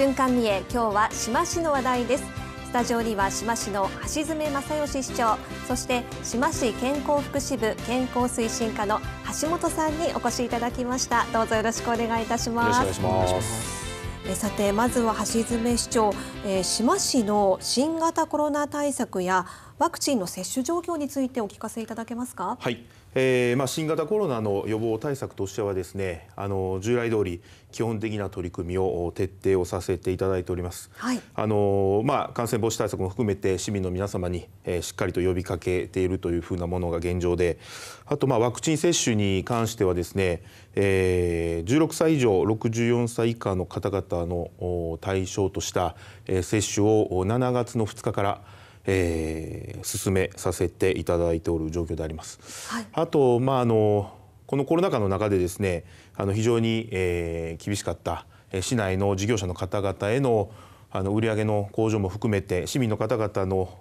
瞬間見え今日は志摩市の話題ですスタジオには志摩市の橋爪正義市長そして志摩市健康福祉部健康推進課の橋本さんにお越しいただきましたどうぞよろしくお願いいたしますよろしくお願いしますえさてまずは橋爪市長、えー、志摩市の新型コロナ対策やワクチンの接種状況についてお聞かせいただけますか。はい、えー、まあ新型コロナの予防対策としてはですね、あの従来通り基本的な取り組みを徹底をさせていただいております。はい、あのまあ感染防止対策も含めて市民の皆様に、えー、しっかりと呼びかけているというふうなものが現状で、あとまあワクチン接種に関してはですね、えー、16歳以上64歳以下の方々の対象とした、接種を7月の2日からえー、進めさせていただいておる状況であります。はい、あと、まあ、あのこのコロナ禍の中でですねあの非常に、えー、厳しかった市内の事業者の方々へのあの売上の向上も含めて市民の方々の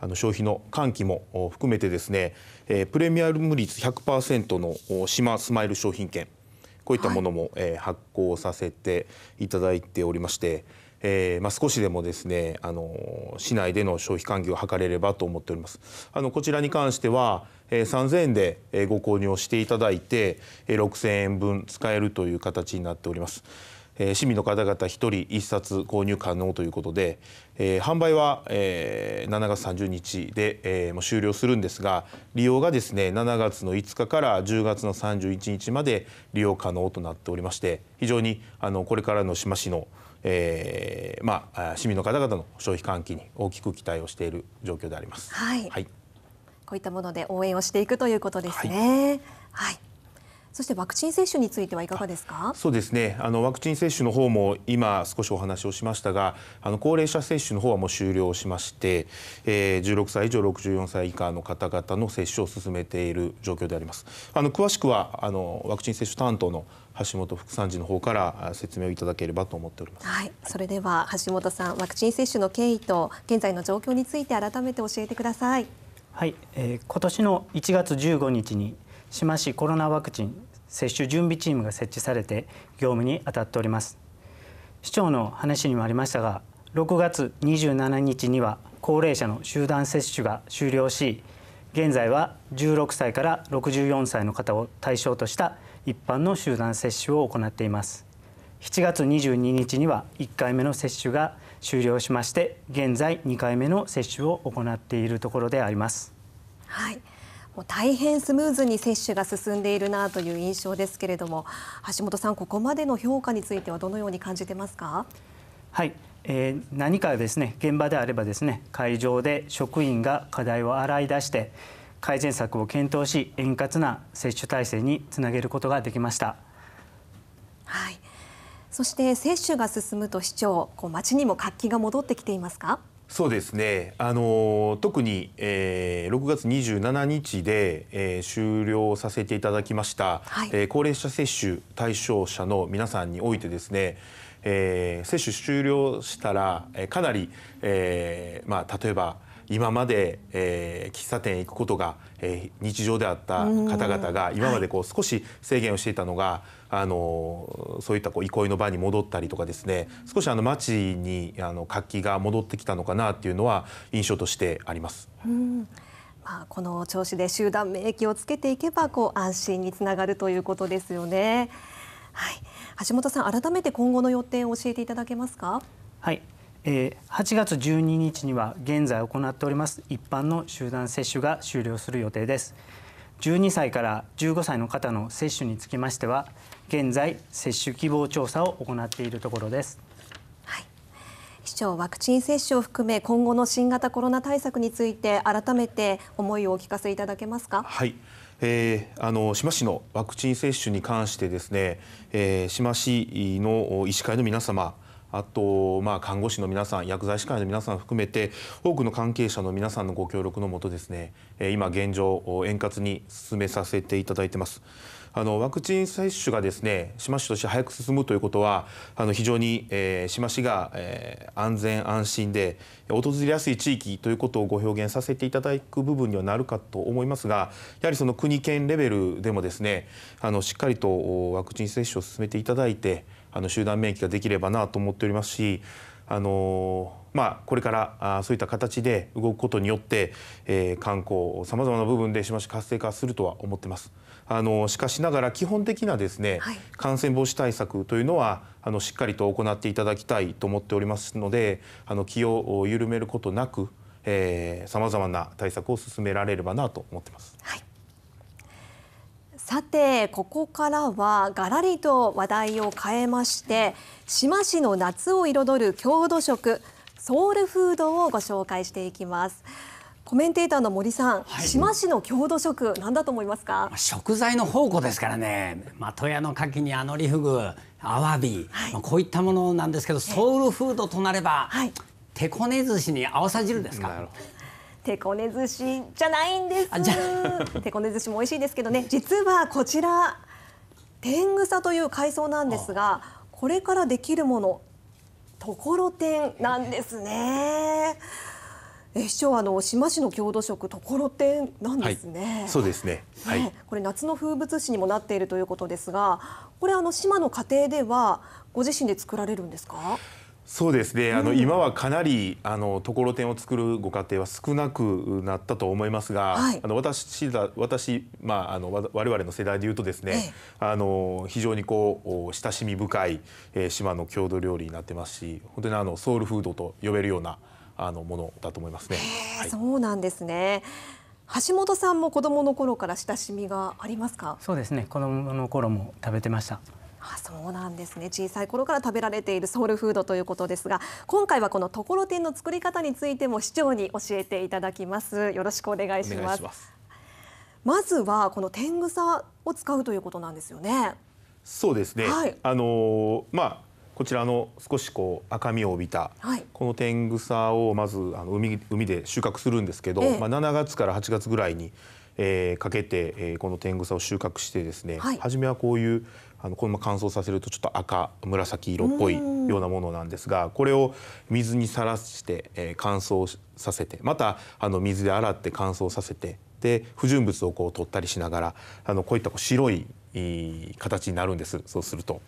あの消費の喚起も含めてですね、えー、プレミアム率100%の島スマイル商品券こういったものも、はい、えー、発行させていただいておりまして、えーまあ、少しでもですねあの市内での消費喚起を図れればと思っております。あのこちらに関しては、えー、3000円でご購入をしていただいて、えー、6000円分使えるという形になっております。えー、市民の方々1人1冊購入可能ということで、えー、販売は、えー、7月30日で、えー、もう終了するんですが利用がですね7月の5日から10月の31日まで利用可能となっておりまして非常にあのこれからの志摩市の、えーまあ、市民の方々の消費喚起に大きく期待をしている状況であります。はい、はい、こういったもので応援をしていくということですね。はい、はいそしてワクチン接種についてはいかがですかそうですねあのワクチン接種の方も今少しお話をしましたがあの高齢者接種の方はもう終了しまして、えー、16歳以上64歳以下の方々の接種を進めている状況でありますあの詳しくはあのワクチン接種担当の橋本副参事の方から説明をいただければと思っております、はい、それでは橋本さんワクチン接種の経緯と現在の状況について改めて教えてくださいはい、えー、今年の1月15日に志摩市コロナワクチン接種準備チームが設置されて業務に当たっております市長の話にもありましたが6月27日には高齢者の集団接種が終了し現在は16歳から64歳の方を対象とした一般の集団接種を行っています7月22日には1回目の接種が終了しまして現在2回目の接種を行っているところでありますはい、もう大変スムーズに接種が進んでいるなという印象ですけれども橋本さん、ここまでの評価についてはどのように感じてますか。はい、えー、何かですね現場であればですね会場で職員が課題を洗い出して改善策を検討し円滑な接種体制につなげることができました。はいそして接種が進むと市長こう街にも活気が戻ってきていますかそうですね、あの特に、えー、6月27日で、えー、終了させていただきました、はい、えー、高齢者接種対象者の皆さんにおいてですね、えー、接種終了したら、えー、かなり、えーまあ、例えば今まで、えー、喫茶店へ行くことが、えー、日常であった方々が今までこう少し制限をしていたのが、あのそういったこう憩いの場に戻ったりとかですね少しあの街にあの活気が戻ってきたのかなっていうのは印象としてあります。うんこの調子で集団免疫をつけていけばこう安心につながるということですよね。はい、橋本さん改めて今後の予定を教えていただけますか。はい、えー、8月12日には現在行っております一般の集団接種が終了する予定です12歳から15歳の方の接種につきましては現在接種希望調査を行っているところです。はい、市長ワクチン接種を含め今後の新型コロナ対策について改めて思いをお聞かせいただけますか。はいえー、あの志摩市のワクチン接種に関してですね、えー、志摩市の医師会の皆様あと、まあ、看護師の皆さん薬剤師会の皆さん含めて多くの関係者の皆さんのご協力のもとですね今現状円滑に進めさせていただいてます。あのワクチン接種がですね志摩市として早く進むということはあの非常に、えー、志摩市が、えー、安全安心で訪れやすい地域ということをご表現させていただく部分にはなるかと思いますがやはりその国県レベルでもですねあのしっかりとワクチン接種を進めていただいてあの集団免疫ができればなと思っておりますしあのまあ、これからあそういった形で動くことによって、えー、観光さまざまな部分でしばし活性化するとは思ってます。あのしかしながら基本的なですね、はい、感染防止対策というのはあのしっかりと行っていただきたいと思っておりますのであの気を緩めることなくさまざまな対策を進められればなと思ってます。はいさてここからはがらりと話題を変えまして志摩市の夏を彩る郷土食ソウルフードをご紹介していきますコメンテーターの森さん、はい、志摩市の郷土食何だと思いますか食材の宝庫ですからねまあ、的屋の牡蠣にあのりふぐアワビ、はい、まあ、こういったものなんですけどソウルフードとなれば、はい、手こね寿司にあわさ汁ですか手こね寿司じゃないんです手 こね寿司も美味しいですけどね実はこちら天草という海藻なんですがこれからできるものところてんなんですね。え市長あの志摩市の郷土食ところてんなんですね。はい、そうですね。はい、これ夏の風物詩にもなっているということですが、これあの島の家庭ではご自身で作られるんですか？そうですね、あの、うん、今はかなりあのところてんを作るご家庭は少なくなったと思いますが、はい、あの私私、私まああのわ我々の世代で言うとですね、ええ、あの非常にこう親しみ深い、えー、島の郷土料理になってますし、本当にあのソウルフードと呼べるようなあのものだと思いますね。はい、そうなんですね。橋本さんも子供の頃から親しみがありますか。そうですね。子供の頃も食べてました。あそうなんですね小さい頃から食べられているソウルフードということですが今回はこのところてんの作り方についても市長に教えていただきますよろしくお願いしますまずはこの天草を使うということなんですよねそうですね、はい、あのまあこちらの少しこう赤みを帯びた、はい、この天草をまずあの海海で収穫するんですけど、ええ、まあ、7月から8月ぐらいに、えー、かけて、えー、この天草を収穫してですね、はい、初めはこういうあのこれも乾燥させるとちょっと赤紫色っぽいようなものなんですがこれを水にさらして、えー、乾燥させてまたあの水で洗って乾燥させてで不純物をこう取ったりしながらあのこういったこう白い形になるんですそうすると。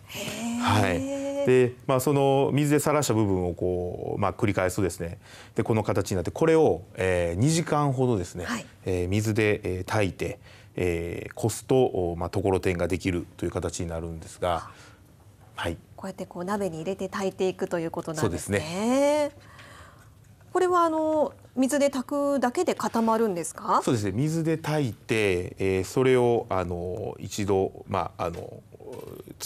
はいでまあ、その水でさらした部分をこう、まあ、繰り返すとですねでこの形になってこれを、えー、2時間ほどですね、はい、えー、水で、えー、炊いて。えー、コスト、まあ、ところてんができるという形になるんですが、はい、こうやってこう鍋に入れて炊いていくということなんですね。すねこれはあの水で炊くだけで固まるんですか？そうですね。水で炊いて、えー、それをあの一度まああの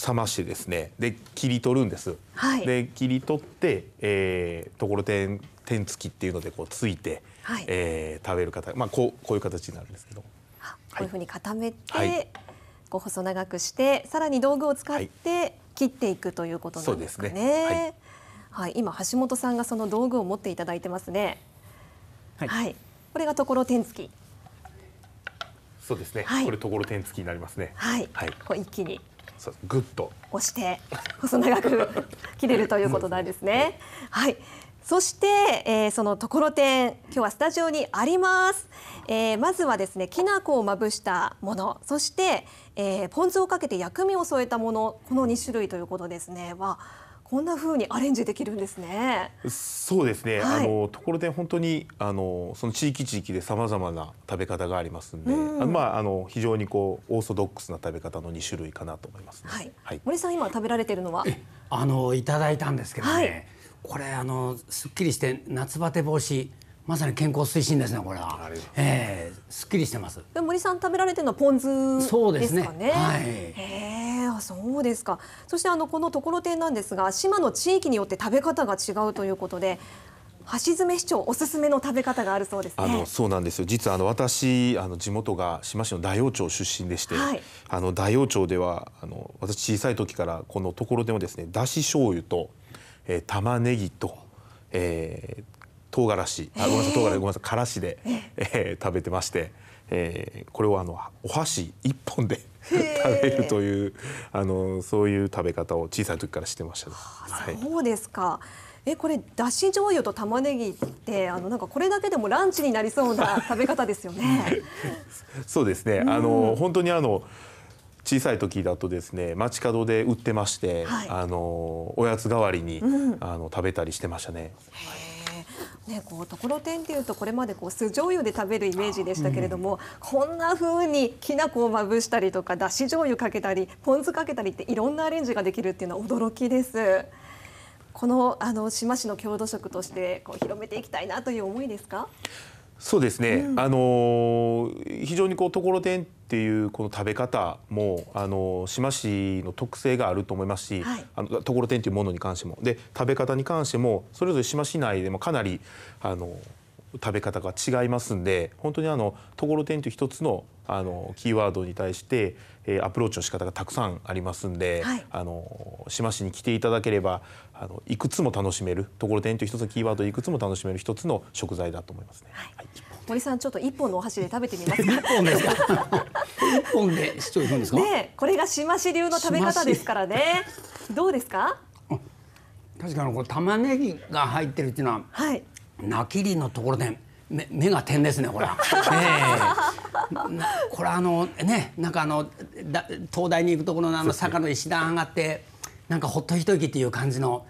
冷ましてですね、で切り取るんです。はい、で切り取って、えー、ところてん天付きっていうのでこうついて、はい、えー、食べる方、まあこうこういう形になるんですけど。こういうふうに固めて、はい、こう細長くしてさらに道具を使って切っていくということなんですかね。ねはいはい、今橋本さんがその道具を持っていただいてますね。はい、はい、これがところ点付き。そうですね。はい、これところ点付きになりますね。はい、はい、こう一気に。そうぐっと押して細長く切れるということなんですね。す ねはい、そして、えー、そのところてん今日はスタジオにあります、えー、まずはですねきな粉をまぶしたものそして、えー、ポン酢をかけて薬味を添えたものこの2種類ということですねはこんな風にアレンジできるんですねそうですね、はい、あのところてん本当にあのその地域地域でさまざまな食べ方がありますんで、んまああの非常にこうオーソドックスな食べ方の2種類かなと思います、ね、はい、はい、森さん今食べられているのはあのいただいたんですけどね、はいこれあのすっきりして夏バテ防止まさに健康推進ですねこれは。ええー、すっきりしてます。森さん食べられてるのはポン酢、ね、そうですね。はい。ええー、そうですか。そしてあのこのところてんなんですが島の地域によって食べ方が違うということで。橋爪市長おすすめの食べ方があるそうです、ね、あのそうなんですよ。実はあの私あの地元が島市の大王町出身でして、はい、あの大王町ではあの私小さい時からこのところでもですねだし醤油とえー、玉ねぎと、えー、唐辛子あごめんなさい唐辛子ごめんなさいからしで、えー、食べてまして、えー、これをあのお箸一本で 食べるというあのそういう食べ方を小さい時からしてました、ね、はい、そうですかえこれだし醤油と玉ねぎってあのなんかこれだけでもランチになりそうな食べ方ですよね。そうですね。あの、本当にあの小さい時だとですね街角で売ってまして、はい、あのおやつ代わりに、うん、あの食べたりしてましたね。ね、こうところてんっていうとこれまでこう酢醤油で食べるイメージでしたけれども、うん、こんな風にきな粉をまぶしたりとかだし醤油かけたりポン酢かけたりっていろんなアレンジができるっていうのは驚きです。このあの市の郷土食としてこう広めていきたいなという思いですか。そうですね、うん、あの非常にこうところてんっていうこの食べ方もあの志摩市の特性があると思いますし、はい、あのところてんというものに関してもで食べ方に関してもそれぞれ志摩市内でもかなりあの食べ方が違いますんで本当にあのところてんという一つのあのキーワードに対してえー、アプローチの仕方がたくさんありますんで、はい、あの志摩市に来ていただければあのいくつも楽しめるところてという一つのキーワードいくつも楽しめる一つの食材だと思いますね。はい、はい森さんちょっと一本のお箸で食べてみますか。一本ですか。一本で市長行るんですか。ねこれがしまし流の食べ方ですからね。どうですか。確かにこの玉ねぎが入ってるっていうのは、はい、なきりのところで目目が点ですねこれは、えー、これあのねなんかあのだ東大に行くところのあの坂の石段上がってなんかほっと一息っていう感じの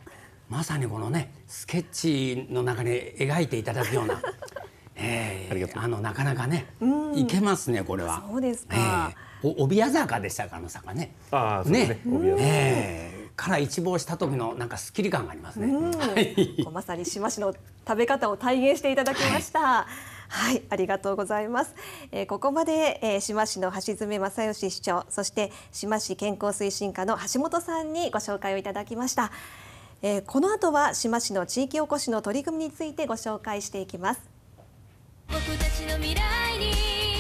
まさにこのねスケッチの中に描いていただくような、えー、ああのなかなかねうん、いけますねこれは。そうですか、えー、お帯屋坂でしたかあの坂ね。ああそうですね。ねえーから一望した時のなんかスッキリ感がありますね。はい、まさに島市の食べ方を体現していただきました。はい、はい、ありがとうございます。えー、ここまで、えー、島市の橋爪正義市長、そして島市健康推進課の橋本さんにご紹介をいただきました。えー、この後は島市の地域おこしの取り組みについてご紹介していきます。僕たちの未来に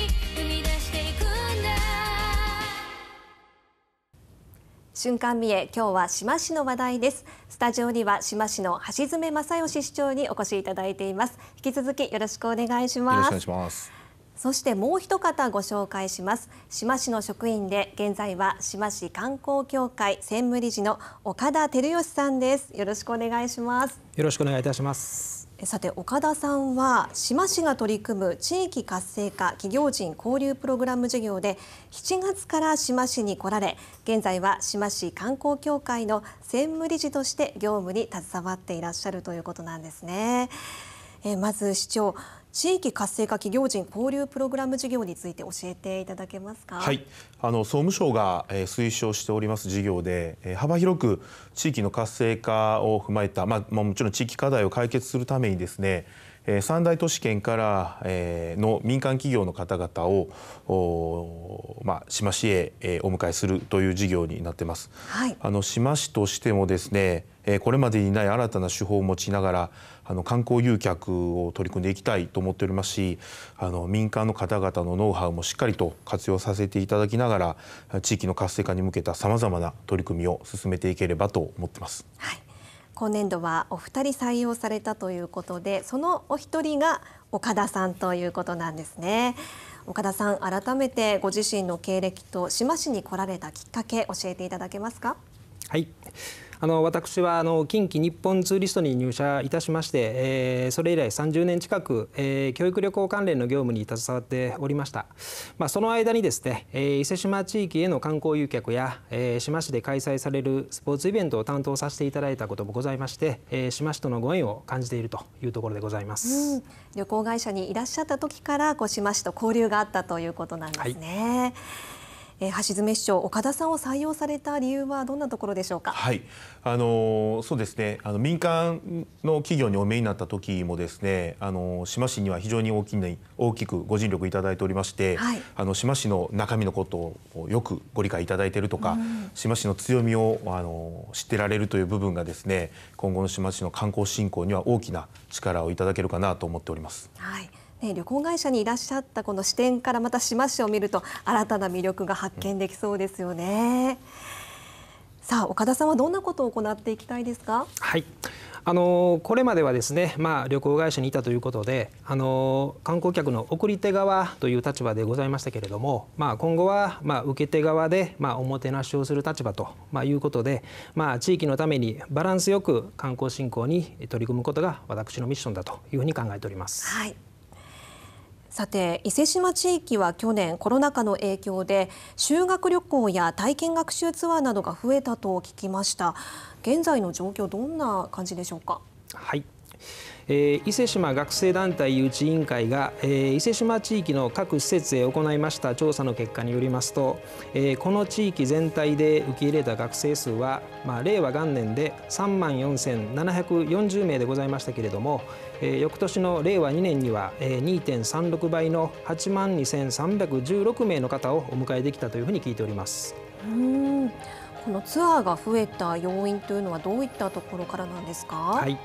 瞬間見え今日は志摩市の話題ですスタジオには志摩市の橋爪正義市長にお越しいただいています引き続きよろしくお願いしますそしてもう一方ご紹介します志摩市の職員で現在は志摩市観光協会専務理事の岡田照義さんですよろしくお願いしますよろしくお願いいたしますさて岡田さんは志摩市が取り組む地域活性化企業人交流プログラム事業で7月から志摩市に来られ現在は志摩市観光協会の専務理事として業務に携わっていらっしゃるということなんですね。えまず市長地域活性化企業人交流プログラム事業について教えていただけますか。はい、あの総務省が、え推奨しております事業で、え幅広く地域の活性化を踏まえた、まあ、もちろん地域課題を解決するためにですね。え三大都市圏からの民間企業の方々を、まあ、志摩市へお迎えするという事業になってます。はい、あの志摩市としてもですねこれまでにない新たな手法を持ちながらあの観光誘客を取り組んでいきたいと思っておりますしあの民間の方々のノウハウもしっかりと活用させていただきながら地域の活性化に向けたさまざまな取り組みを進めていければと思ってます。はい今年度はお二人採用されたということでそのお一人が岡田さんということなんですね岡田さん改めてご自身の経歴と志摩市に来られたきっかけ教えていただけますかはいあの私はあの近畿日本ツーリストに入社いたしまして、えー、それ以来30年近く、えー、教育旅行関連の業務に携わっておりました、まあ、その間にですね、えー、伊勢志摩地域への観光誘客や、えー、志摩市で開催されるスポーツイベントを担当させていただいたこともございまして、えー、志摩市とのご縁を感じているというところでございます、うん、旅行会社にいらっしゃった時からこう志摩市と交流があったということなんですね、はいえー、橋爪市長岡田さんを採用された理由はどんなところでしょうか。はい、あのそうですね。あの民間の企業にお目になった時もですね、あの島市には非常に大きな大きくご尽力いただいておりまして、はい、あの島市の中身のことをよくご理解いただいているとか、うん、島市の強みをあの知ってられるという部分がですね、今後の島市の観光振興には大きな力をいただけるかなと思っております。はい。ね、旅行会社にいらっしゃったこの視点からまた志摩市を見ると新たな魅力が発見できそうですよね。さあ岡田さんはどんなことを行っていきたいですか。はい。あのこれまではですね、まあ、旅行会社にいたということであの観光客の送り手側という立場でございましたけれども、まあ、今後は、まあ、受け手側で、まあ、おもてなしをする立場と、まあ、いうことで、まあ、地域のためにバランスよく観光振興に取り組むことが私のミッションだというふうに考えております。はいさて伊勢志摩地域は去年コロナ禍の影響で修学旅行や体験学習ツアーなどが増えたと聞きました現在の状況どんな感じでしょうかはい伊勢志摩学生団体誘致委員会が、伊勢志摩地域の各施設へ行いました調査の結果によりますと、この地域全体で受け入れた学生数は、まあ、令和元年で3万4740名でございましたけれども、翌年の令和2年には、2.36倍の8万2316名の方をお迎えできたというふうに聞いております。うんこのツアーが増えた要因というのはどういったところからなんですか、はい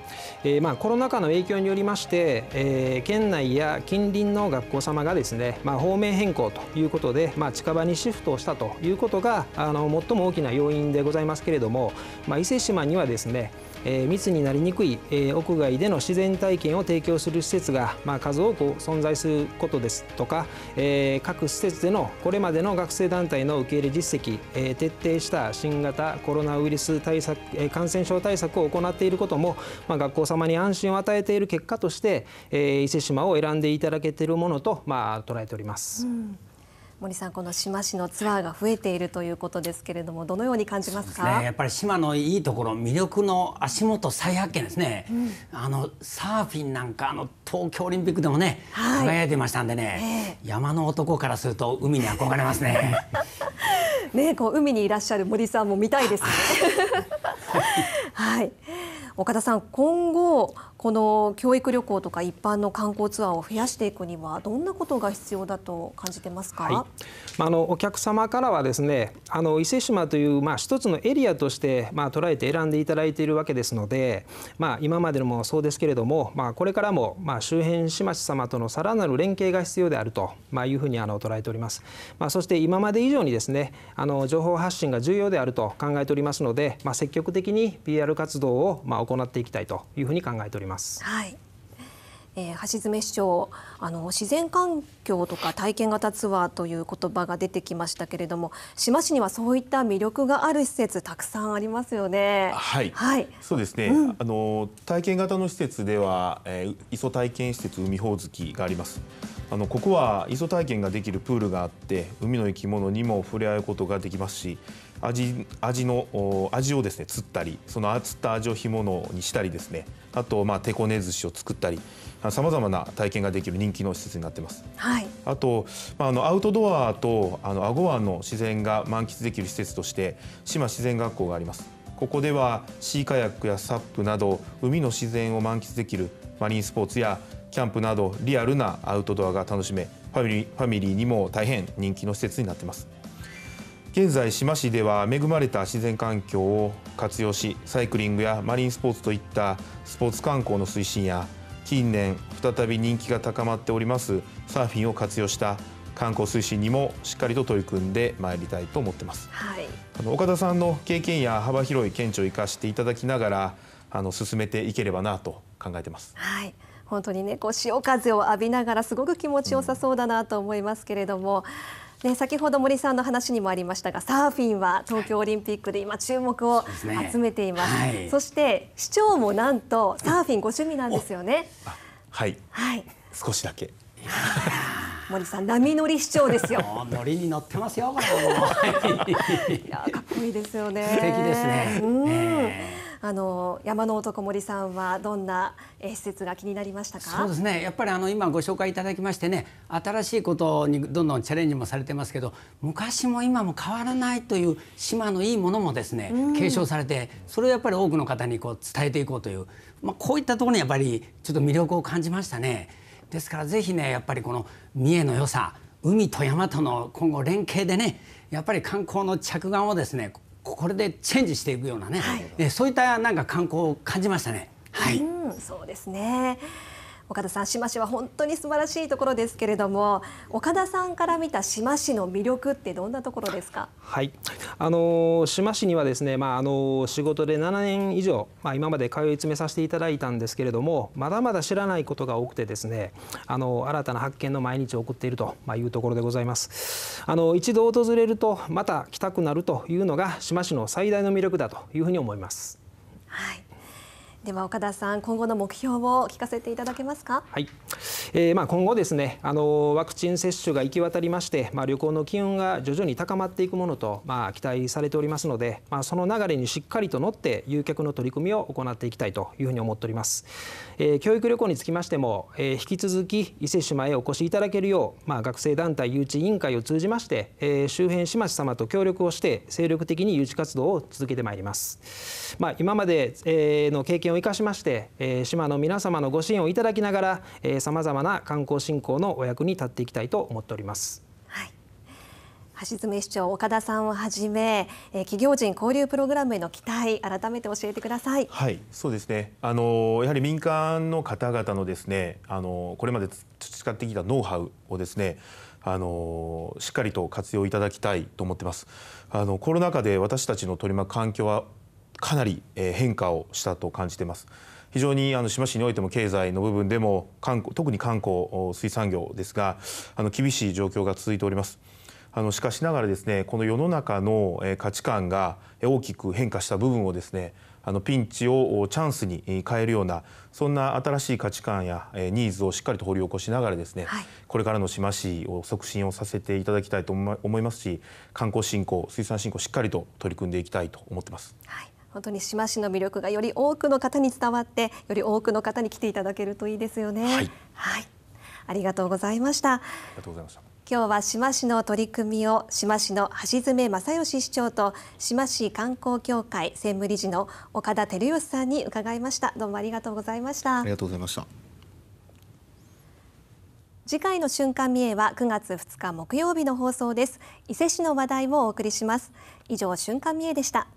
えーまあ、コロナ禍の影響によりまして、えー、県内や近隣の学校様がですね、まあ、方面変更ということで、まあ、近場にシフトをしたということがあの最も大きな要因でございますけれども、まあ、伊勢志摩にはですねえ密になりにくい、え屋外での自然体験を提供する施設が、ま数多く存在することですとか、え各施設でのこれまでの学生団体の受け入れ実績、え徹底した新型コロナウイルス対策、え感染症対策を行っていることも、ま学校様に安心を与えている結果として、え伊勢志摩を選んでいただけているものと、ま捉えております。うん森さん、この志摩市のツアーが増えているということですけれども、どのように感じますか。すね、やっぱり志摩のいいところ、魅力の足元再発見ですね。うん、あのサーフィンなんか、あの東京オリンピックでもね、はい、輝いてましたんでね、えー、山の男からすると海に憧れますね。ね、こう海にいらっしゃる森さんも見たいですね。はい。岡田さん、今後この教育旅行とか一般の観光ツアーを増やしていくにはどんなことが必要だと感じてますか、はい、まあ、あのお客様からはですねあの伊勢志摩という、まあ、一つのエリアとして、まあ、捉えて選んでいただいているわけですので、まあ、今までのもそうですけれども、まあ、これからも、まあ、周辺市町様とのさらなる連携が必要であると、まあ、いうふうにあの捉えております、まあ、そして今まで以上にですねあの情報発信が重要であると考えておりますので、まあ、積極的に PR 活動を、まあ、行っていきたいというふうに考えておりますます。はいえー、橋爪市長あの自然環境とか体験型ツアーという言葉が出てきましたけれども志摩市にはそういった魅力がある施設たくさんありますよね。はい、はい、そうですね、うん、あの体験型の施設では、えー、磯体験施設海ほおずきがあります。あのここは磯体験ができるプールがあって海の生き物にも触れ合うことができますし味味の味をですね釣ったりその釣った味を干物にしたりですねあとまあ手こね寿司を作ったりさまざまな体験ができる人気の施設になってます、はい、あと、まあ、あのアウトドアとあのアゴ湾の自然が満喫できる施設として志摩自然学校がありますここではシーカヤックやサップなど海の自然を満喫できるマリンスポーツやキャンプなどリアルなアウトドアが楽しめファミリーファミリーにも大変人気の施設になってます現在志摩市では恵まれた自然環境を活用しサイクリングやマリンスポーツといったスポーツ観光の推進や近年再び人気が高まっておりますサーフィンを活用した観光推進にもしっかりと取り組んでまいりたいと思ってます、はい、あの岡田さんの経験や幅広い見地を生かしていただきながらあの進めていければなと考えてます。はい本当にねこう潮風を浴びながらすごく気持ちよさそうだなと思いますけれども、うんね、先ほど森さんの話にもありましたがサーフィンは東京オリンピックで今注目を集めています、はい、そして市長もなんとサーフィンご趣味なんですよねはい、はい、少しだけ森さん波乗り市長ですよ。乗りに乗ってますよ。いやかっこいいですよね。素敵ですね。うん。えーあの山の男森さんはどんな施設が気になりましたかそうですねやっぱりあの今ご紹介いただきましてね新しいことにどんどんチャレンジもされてますけど昔も今も変わらないという島のいいものもですね、継承されてそれをやっぱり多くの方にこう伝えていこうという、まあ、こういったところにやっぱりちょっと魅力を感じましたね。ですからぜひねやっぱりこの三重の良さ海と山との今後連携でねやっぱり観光の着眼をですねこれでチェンジしていくようなね、はい、そういったなんか観光を感じましたね。はい、うん、そうですね。岡田さん志摩市は本当に素晴らしいところですけれども岡田さんから見た志摩市の魅力ってどんなところですかはいあの志摩市にはですね、まあ、あの仕事で7年以上、まあ、今まで通い詰めさせていただいたんですけれどもまだまだ知らないことが多くてですねあの新たな発見の毎日を送っているというところでございますあの一度訪れるとまた来たくなるというのが志摩市の最大の魅力だというふうに思います。はいでは岡田さん今後の目標を聞かせていただけますか。はい。えー、まあ今後ですねあのワクチン接種が行き渡りましてまあ旅行の機運が徐々に高まっていくものとまあ期待されておりますのでまあその流れにしっかりと乗って誘客の取り組みを行っていきたいというふうに思っております。えー、教育旅行につきましても、えー、引き続き伊勢志摩へお越しいただけるようまあ学生団体誘致委員会を通じまして、えー、周辺島師様と協力をして精力的に誘致活動を続けてまいります。まあ今まで、えー、の経験験を生かしまして、えー、島の皆様のご支援をいただきながら、えー、様々な観光振興のお役に立っていきたいと思っております。はい橋爪市長岡田さんをはじめ、えー、企業人交流プログラムへの期待改めて教えてください。はい、そうですね。あのやはり民間の方々のですね、あのこれまで培ってきたノウハウをですね。あのしっかりと活用いただきたいと思ってますあのコロナ禍で私たちの取り巻く環境はかなり変化をしたと感じています。非常にあの島市においても経済の部分でも観光特に観光水産業ですがあの厳しい状況が続いております。あのしかしながらですねこの世の中の価値観が大きく変化した部分をですねあのピンチをチャンスに変えるようなそんな新しい価値観やニーズをしっかりと掘り起こしながらですね、はい、これからの島市を促進をさせていただきたいと思いますし観光振興水産振興しっかりと取り組んでいきたいと思ってます。はい本当に志摩市の魅力がより多くの方に伝わってより多くの方に来ていただけるといいですよね。はい、はい、ありがとうございました。ありがとうございました。今日は志摩市の取り組みを志摩市の橋爪正義市長と志摩市観光協会専務理事の岡田照義さんに伺いましたどうもありがとうございましたありがとうございました次回の瞬間見えは9月2日木曜日の放送です伊勢市の話題をお送りします以上瞬間見えでした